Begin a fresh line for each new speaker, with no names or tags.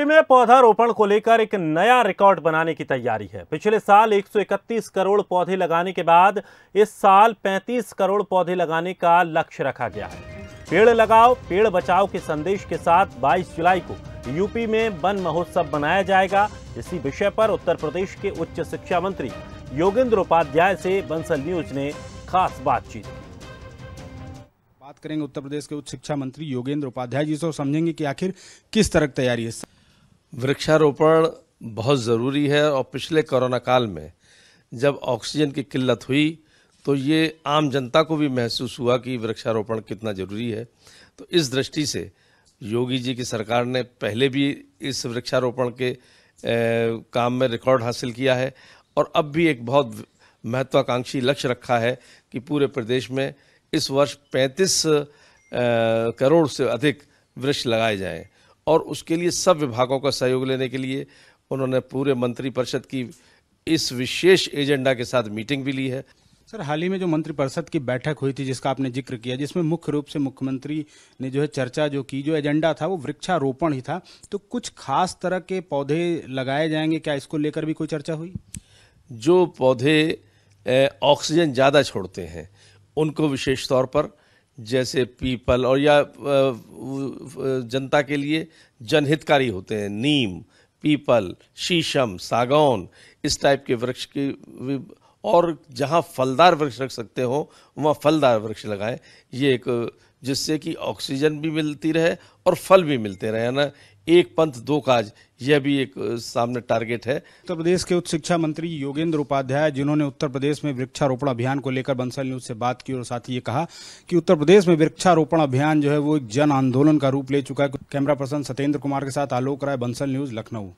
UP में पौधारोपण को लेकर एक नया रिकॉर्ड बनाने की तैयारी है पिछले साल 131 करोड़ पौधे लगाने के बाद इस साल 35 करोड़ पौधे लगाने का लक्ष्य रखा गया है पेड़ लगाओ पेड़ बचाओ के संदेश के साथ 22 जुलाई को यूपी में वन महोत्सव मनाया जाएगा इसी विषय पर उत्तर प्रदेश के उच्च शिक्षा मंत्री योगेंद्र उपाध्याय से बंसल न्यूज ने खास बातचीत की
बात करेंगे उत्तर प्रदेश के उच्च शिक्षा मंत्री योगेंद्र उपाध्याय जी से और समझेंगे कि आखिर किस तरह की तैयारी है
वृक्षारोपण बहुत ज़रूरी है और पिछले कोरोना काल में जब ऑक्सीजन की किल्लत हुई तो ये आम जनता को भी महसूस हुआ कि वृक्षारोपण कितना ज़रूरी है तो इस दृष्टि से योगी जी की सरकार ने पहले भी इस वृक्षारोपण के ए, काम में रिकॉर्ड हासिल किया है और अब भी एक बहुत महत्वाकांक्षी लक्ष्य रखा है कि पूरे प्रदेश में इस वर्ष 35 करोड़ से अधिक वृक्ष लगाए जाएं और उसके लिए सब विभागों का सहयोग लेने के लिए उन्होंने पूरे मंत्रिपरिषद की इस विशेष एजेंडा के साथ मीटिंग भी ली है
सर हाल ही में जो मंत्रिपरिषद की बैठक हुई थी जिसका आपने जिक्र किया जिसमें मुख्य रूप से मुख्यमंत्री ने जो है चर्चा जो की जो एजेंडा था वो वृक्षारोपण ही था तो कुछ खास तरह के पौधे लगाए जाएंगे क्या इसको लेकर भी कोई चर्चा
हुई जो पौधे ऑक्सीजन ज़्यादा छोड़ते हैं उनको विशेष तौर पर जैसे पीपल और या जनता के लिए जनहितकारी होते हैं नीम पीपल शीशम सागौन इस टाइप के वृक्ष की और जहाँ फलदार वृक्ष रख सकते हो वहाँ फलदार वृक्ष लगाएं ये एक जिससे कि ऑक्सीजन भी मिलती रहे और फल भी मिलते रहे ना एक पंथ दो काज यह भी एक सामने टारगेट है
उत्तर प्रदेश के उच्च शिक्षा मंत्री योगेंद्र उपाध्याय जिन्होंने उत्तर प्रदेश में वृक्षारोपण अभियान को लेकर बंसल न्यूज से बात की और साथ ही ये कहा कि उत्तर प्रदेश में वृक्षारोपण अभियान जो है वो एक जन आंदोलन का रूप ले चुका है कैमरा पर्सन सत्येंद्र कुमार के साथ आलोक राय बंसल न्यूज लखनऊ